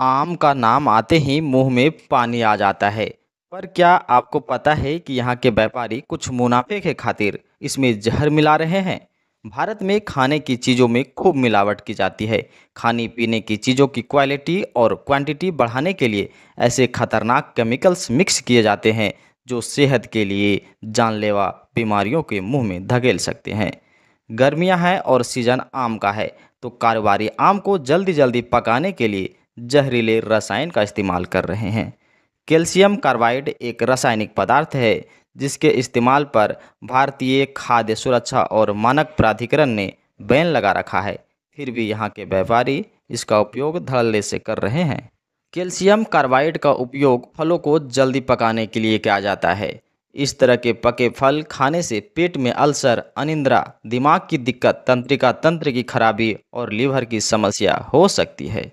आम का नाम आते ही मुंह में पानी आ जाता है पर क्या आपको पता है कि यहाँ के व्यापारी कुछ मुनाफे के खातिर इसमें जहर मिला रहे हैं भारत में खाने की चीज़ों में खूब मिलावट की जाती है खाने पीने की चीज़ों की क्वालिटी और क्वांटिटी बढ़ाने के लिए ऐसे खतरनाक केमिकल्स मिक्स किए जाते हैं जो सेहत के लिए जानलेवा बीमारियों के मुंह में धकेल सकते हैं गर्मियां हैं और सीज़न आम का है तो कारोबारी आम को जल्दी जल्दी पकाने के लिए जहरीले रसायन का इस्तेमाल कर रहे हैं कैल्शियम कार्बाइड एक रासायनिक पदार्थ है जिसके इस्तेमाल पर भारतीय खाद्य सुरक्षा और मानक प्राधिकरण ने बैन लगा रखा है फिर भी यहाँ के व्यापारी इसका उपयोग धड़ल्ले से कर रहे हैं कैल्शियम कार्बाइड का उपयोग फलों को जल्दी पकाने के लिए किया जाता है इस तरह के पके फल खाने से पेट में अल्सर अनिंद्रा दिमाग की दिक्कत तंत्रिका तंत्र की खराबी और लीवर की समस्या हो सकती है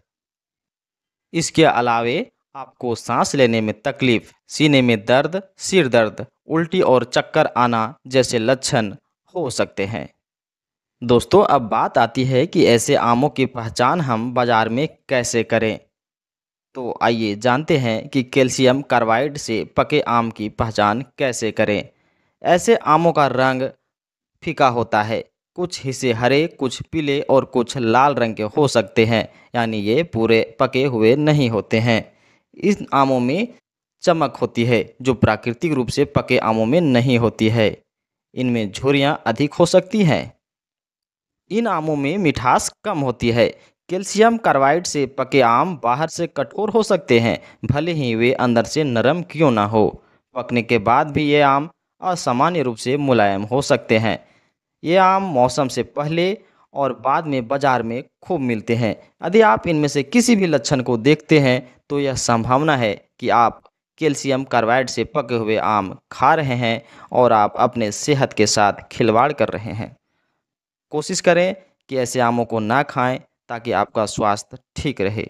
इसके अलावे आपको सांस लेने में तकलीफ सीने में दर्द सिर दर्द उल्टी और चक्कर आना जैसे लक्षण हो सकते हैं दोस्तों अब बात आती है कि ऐसे आमों की पहचान हम बाज़ार में कैसे करें तो आइए जानते हैं कि कैल्शियम कार्बाइड से पके आम की पहचान कैसे करें ऐसे आमों का रंग फीका होता है कुछ हिस्से हरे कुछ पीले और कुछ लाल रंग के हो सकते हैं यानी ये पूरे पके हुए नहीं होते हैं इन आमों में चमक होती है जो प्राकृतिक रूप से पके आमों में नहीं होती है इनमें झुरियाँ अधिक हो सकती हैं इन आमों में मिठास कम होती है कैल्शियम कार्बाइड से पके आम बाहर से कठोर हो सकते हैं भले ही वे अंदर से नरम क्यों ना हो पकने के बाद भी ये आम असामान्य रूप से मुलायम हो सकते हैं ये आम मौसम से पहले और बाद में बाजार में खूब मिलते हैं यदि आप इनमें से किसी भी लक्षण को देखते हैं तो यह संभावना है कि आप कैल्शियम कार्बाइड से पके हुए आम खा रहे हैं और आप अपने सेहत के साथ खिलवाड़ कर रहे हैं कोशिश करें कि ऐसे आमों को ना खाएं ताकि आपका स्वास्थ्य ठीक रहे